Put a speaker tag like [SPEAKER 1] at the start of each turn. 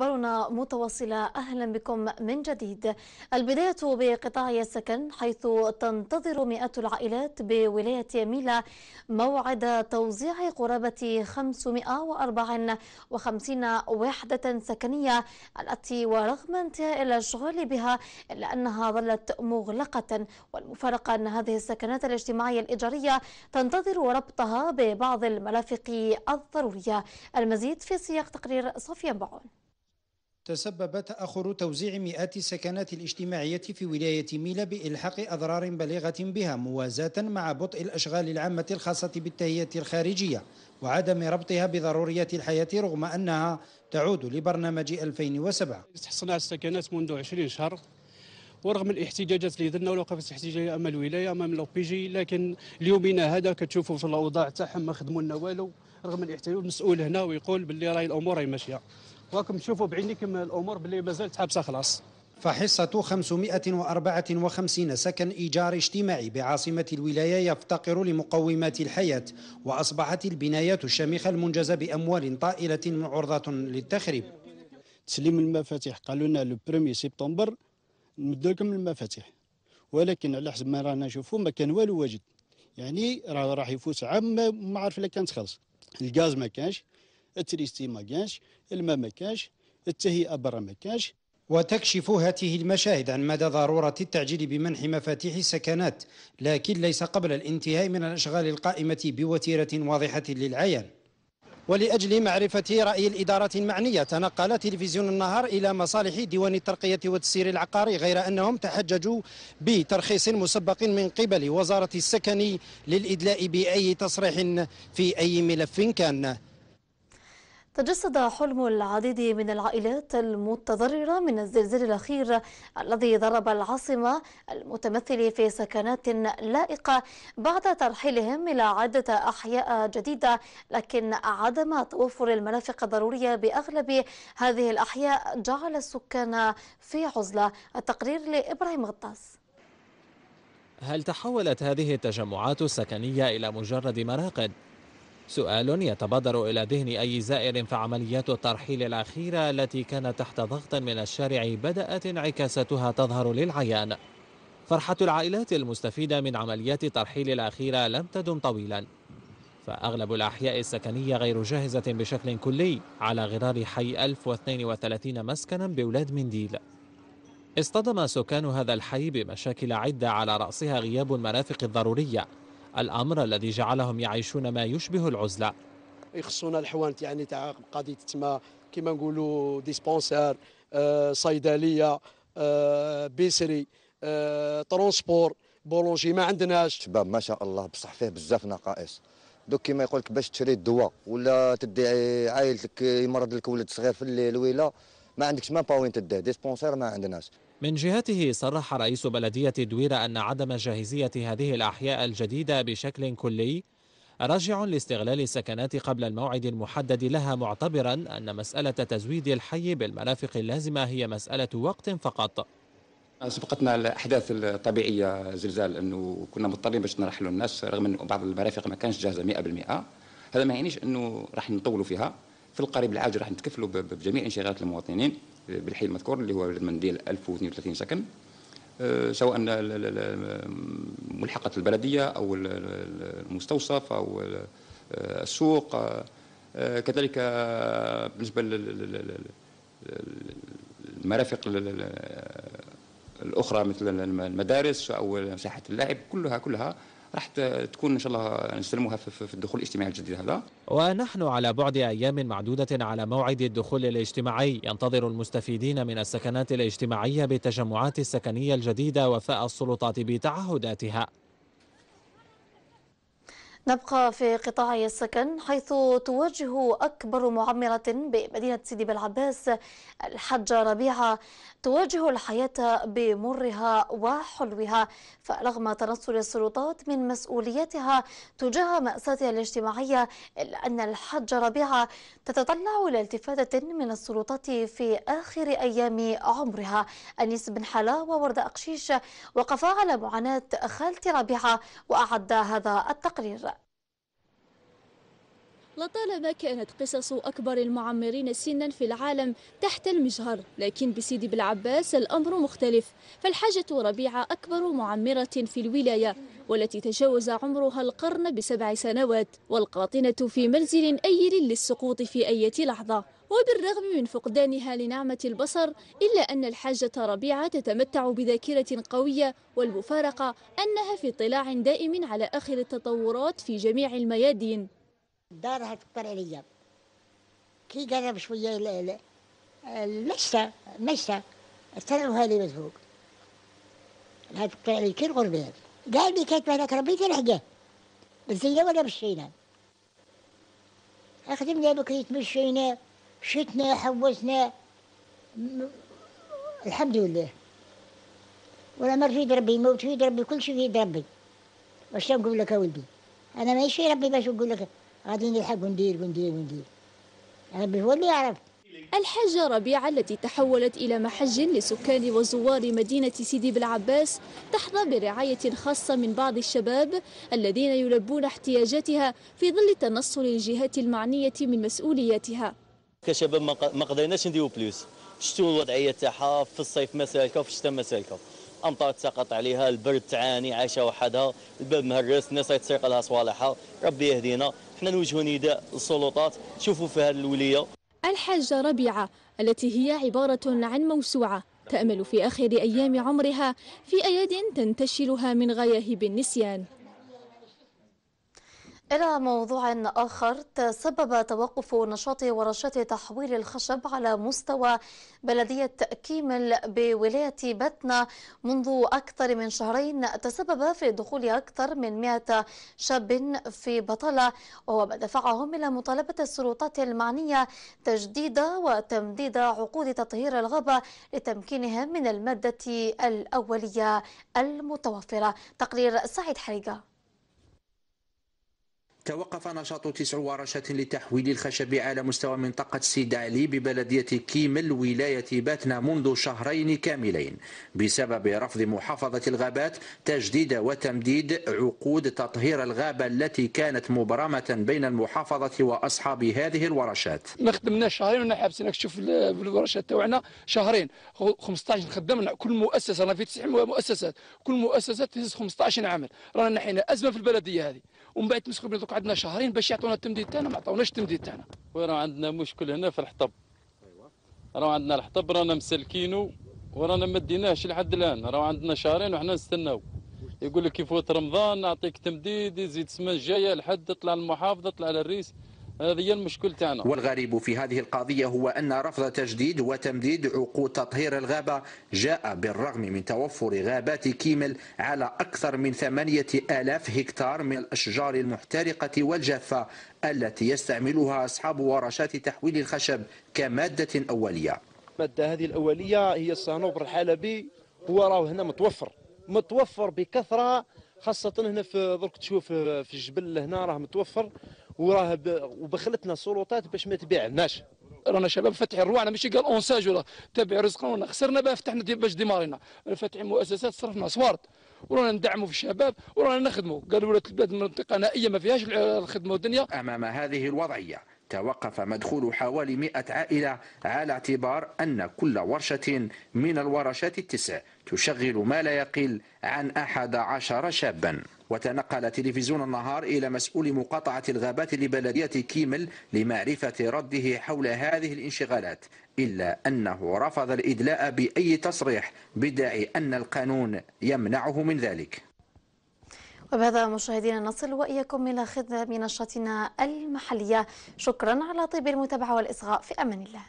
[SPEAKER 1] أخبارنا متواصلة أهلا بكم من جديد البداية بقطاع السكن حيث تنتظر مئات العائلات بولاية ميلا موعد توزيع قرابة 554 وحدة سكنية التي ورغم انتهاء الاشغال بها إلا أنها ظلت مغلقة والمفارقة أن هذه السكنات الاجتماعية الإيجارية تنتظر ربطها ببعض المرافق الضرورية المزيد في سياق تقرير صوفيا بعون
[SPEAKER 2] تسبب تأخر توزيع مئات السكنات الاجتماعية في ولاية ميلا بإلحاق أضرار بليغة بها موازاة مع بطء الأشغال العامة الخاصة بالتهيئة الخارجية وعدم ربطها بضروريات الحياة رغم أنها تعود لبرنامج 2007 استحصنا على السكنات منذ 20 شهر ورغم الاحتجاجات اللي درنا وقفت الاحتجاجيه امام الولايه امام لو بي جي لكن اليومين هذا كتشوفوا في الاوضاع تاعهم ما خدموا لنا والو رغم الاحتجاج المسؤول هنا ويقول باللي راهي الامور راهي ماشيه راكم تشوفوا بعينيكم الامور باللي مازالت حابسه خلاص فحصة 554 سكن إيجار اجتماعي بعاصمة الولاية يفتقر لمقومات الحياة وأصبحت البنايات الشامخة المنجزة بأموال طائلة عرضة للتخريب تسليم المفاتيح قالوا لنا لو بريمي سبتمبر نمد لكم المفاتيح ولكن على حسب ما رانا نشوفوا ما كان والو واجد يعني راه راح يفوت عام ما عرف لا كانت خلص الغاز ما كانش التريستي ما كانش الماء ما كانش التهيئه برا ما كانش وتكشف هذه المشاهد عن مدى ضرورة التعجيل بمنح مفاتيح السكنات لكن ليس قبل الانتهاء من الأشغال القائمة بوتيرة واضحة للعين ولأجل معرفة رأي الإدارة المعنية تنقل تلفزيون النهار إلى مصالح ديوان الترقية والتسيير العقاري غير أنهم تحججوا بترخيص مسبق من قبل وزارة السكن للإدلاء بأي تصريح في أي ملف كان
[SPEAKER 1] تجسد حلم العديد من العائلات المتضررة من الزلزال الأخير الذي ضرب العاصمة المتمثل في سكنات لائقة بعد ترحيلهم إلى عدة أحياء جديدة لكن عدم توفر المرافق الضرورية بأغلب هذه الأحياء جعل السكان في عزلة التقرير لإبراهيم غطاس
[SPEAKER 3] هل تحولت هذه التجمعات السكنية إلى مجرد مراقد سؤال يتبادر إلى ذهن أي زائر فعمليات الترحيل الأخيرة التي كانت تحت ضغط من الشارع بدأت انعكاساتها تظهر للعيان فرحة العائلات المستفيدة من عمليات الترحيل الأخيرة لم تدم طويلا فأغلب الأحياء السكنية غير جاهزة بشكل كلي على غرار حي 1032 مسكنا بولاد منديل اصطدم سكان هذا الحي بمشاكل عدة على رأسها غياب المرافق الضرورية الأمر الذي جعلهم يعيشون ما يشبه العزلة
[SPEAKER 4] يخصونا الحوانت يعني تاع قضيه تسمى كما نقولوا ديسبونسير آه، صيدليه آه، بيسري آه،
[SPEAKER 5] ترونسبور بولونجي ما عندناش شباب ما شاء الله بصح فيه بزاف نقائص دوك كيما يقول لك باش تشري الدواء ولا تدي عائلتك يمرض لك ولد صغير في الليل ولا ما عندكش ما باوين تديه ديسبونسير ما عندناش
[SPEAKER 3] من جهته صرح رئيس بلدية دويرة أن عدم جاهزية هذه الأحياء الجديدة بشكل كلي راجع لاستغلال السكنات قبل الموعد المحدد لها معتبرا أن مسألة تزويد الحي بالمرافق اللازمة هي مسألة وقت فقط
[SPEAKER 2] سبقتنا الاحداث الطبيعيه زلزال انه كنا مضطرين باش نرحلوا الناس رغم انه بعض المرافق ما كانش جاهزه 100% هذا ما يعنيش انه راح نطولوا فيها في القريب العاجل راح نتكفلوا بجميع انشغالات المواطنين بالحي المذكور اللي هو منديل 1032 سكن أه، سواء ملحقة البلدية أو المستوصف أو السوق كذلك بالنسبة للمرافق الأخرى مثل المدارس أو مساحة اللعب كلها كلها راح تكون ان شاء الله يعني نستلموها في الدخول الاجتماعي الجديد هذا.
[SPEAKER 3] ونحن على بعد ايام معدوده على موعد الدخول الاجتماعي، ينتظر المستفيدين من السكنات الاجتماعيه بالتجمعات السكنيه الجديده وفاء السلطات بتعهداتها.
[SPEAKER 1] نبقى في قطاع السكن حيث توجه أكبر معمرة بمدينة سيدي بلعباس الحجة ربيعة تواجه الحياة بمرها وحلوها فرغم تنصل السلطات من مسؤوليتها تجاه مأساتها الاجتماعية إلا أن الحجة ربيعة تتطلع إلى التفاتة من السلطات في آخر أيام عمرها أنيس بن حلا وورد أقشيش وقفا على معاناة خالتي ربيعة وأعد هذا التقرير
[SPEAKER 5] لطالما كانت قصص أكبر المعمرين سنا في العالم تحت المجهر لكن بسيدي بالعباس الأمر مختلف فالحاجة ربيعة أكبر معمرة في الولاية والتي تجاوز عمرها القرن بسبع سنوات والقاطنة في منزل أيل للسقوط في أي لحظة وبالرغم من فقدانها لنعمة البصر إلا أن الحاجة ربيعة تتمتع بذاكرة قوية والمفارقة أنها في اطلاع دائم على آخر التطورات في جميع الميادين دارها تقطر عليا كي قرب شويه المشتى مشتى طلعوها لي من فوق لها تقطر علي كي الغربان قال لي كاتب هذاك ربي تنحقه بالزينه ولا بالشينه أخدمنا بكري تمشينا شتنا حوسنا الحمد لله ولا مر في ربي موت في ربي كل شيء في ربي واش نقول لك يا ولدي انا ماشي ربي باش نقول لك غادي نلحق وندير وندير وندير ربي هو اللي يعرف الحاجة ربيعة التي تحولت إلى محج لسكان وزوار مدينة سيدي بالعباس تحظى برعاية خاصة من بعض الشباب الذين يلبون احتياجاتها في ظل تنصل الجهات المعنية من مسؤولياتها
[SPEAKER 3] كشباب ما قدرناش نديرو بلوس شتو الوضعية تاعها في الصيف سالكة وفي الشتاء سالكة امطار تسقط عليها البرد تعاني عايشه وحدها الباب مهرس الناس تسرق لها صوالحها ربي يهدينا حنا نوجه نداء للسلطات شوفوا في هذه الولايه
[SPEAKER 5] الحاجه ربيعه التي هي عباره عن موسوعه تامل في اخر ايام عمرها في اياد تنتشلها
[SPEAKER 1] من غياهب النسيان إلى موضوع آخر تسبب توقف نشاط ورشات تحويل الخشب على مستوى بلدية كيمل بولاية بتنا منذ أكثر من شهرين تسبب في دخول أكثر من 100 شاب في بطالة وهو ما دفعهم إلى مطالبة السلطات المعنية تجديد وتمديد عقود تطهير الغابة لتمكينهم من المادة الأولية المتوفرة تقرير سعيد حريقة
[SPEAKER 4] توقف نشاط تسع ورشات لتحويل الخشب على مستوى منطقة سيدالي علي ببلدية كيمل ولاية باتنا منذ شهرين كاملين بسبب رفض محافظة الغابات تجديد وتمديد عقود تطهير الغابة التي كانت مبرمة بين المحافظة وأصحاب هذه الورشات
[SPEAKER 2] ما شهرين وانا حابسين تشوف الورشات تاعنا شهرين 15 خدمنا كل مؤسسة أنا في تسع مؤسسات كل مؤسسة تهز 15 عمل رانا نحينا أزمة في البلدية هذه ومن بعد تمسكوا بلي دوك عندنا شهرين باش يعطونا
[SPEAKER 3] التمديد تاعنا ما عطوناش التمديد تاعنا وراه عندنا مشكل هنا في الحطب راه عندنا الحطب رانا مسلكينو ورانا ما ديناهش لحد الان راه عندنا شهرين وحنا نستناو يقول لك يفوت رمضان نعطيك تمديد يزيد السمانه الجايه لحد طلع المحافظه طلع للريس هذه هي المشكل تاعنا
[SPEAKER 4] والغريب في هذه القضيه هو ان رفض تجديد وتمديد عقود تطهير الغابه جاء بالرغم من توفر غابات كيمل على اكثر من 8000 هكتار من الاشجار المحترقه والجافه التي يستعملها اصحاب ورشات تحويل الخشب كماده اوليه
[SPEAKER 2] الماده هذه الاوليه هي الصنوبر الحلبي هو راه هنا متوفر متوفر بكثره خاصه هنا في درك تشوف في الجبل هنا راه متوفر وراه وبخلتنا السلطات باش ما تبيعناش رانا شباب فاتحين روحنا ماشي قال اونساج ولا تابع رزقنا خسرنا بها فتحنا باش ديمارينا فاتحين مؤسسات صرفنا صوارت ورانا ندعموا في الشباب ورانا نخدموا قالوا ولات البلاد منطقه نائيه ما فيهاش الخدمه
[SPEAKER 4] والدنيا امام هذه الوضعيه توقف مدخول حوالي 100 عائلة على اعتبار أن كل ورشة من الورشات التسع تشغل ما لا يقل عن 11 شابا وتنقل تلفزيون النهار إلى مسؤول مقاطعة الغابات لبلدية كيمل لمعرفة رده حول هذه الانشغالات إلا أنه رفض الإدلاء بأي تصريح بداعي أن القانون يمنعه من
[SPEAKER 1] ذلك وبهذا مشاهدينا نصل وإياكم إلى ختام نشرتنا المحلية شكرا على طيب المتابعة والإصغاء في أمان الله